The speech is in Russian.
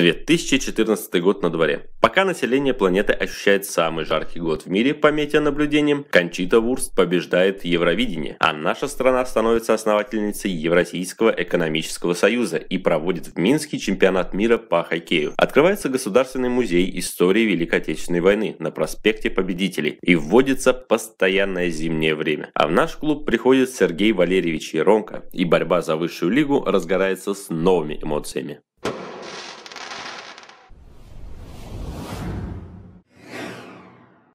2014 год на дворе. Пока население планеты ощущает самый жаркий год в мире по метеонаблюдениям, Кончита Вурст побеждает Евровидение, а наша страна становится основательницей Евразийского экономического союза и проводит в Минске чемпионат мира по хоккею. Открывается Государственный музей истории Великой Отечественной войны на проспекте Победителей и вводится постоянное зимнее время. А в наш клуб приходит Сергей Валерьевич Еронко, и борьба за высшую лигу разгорается с новыми эмоциями.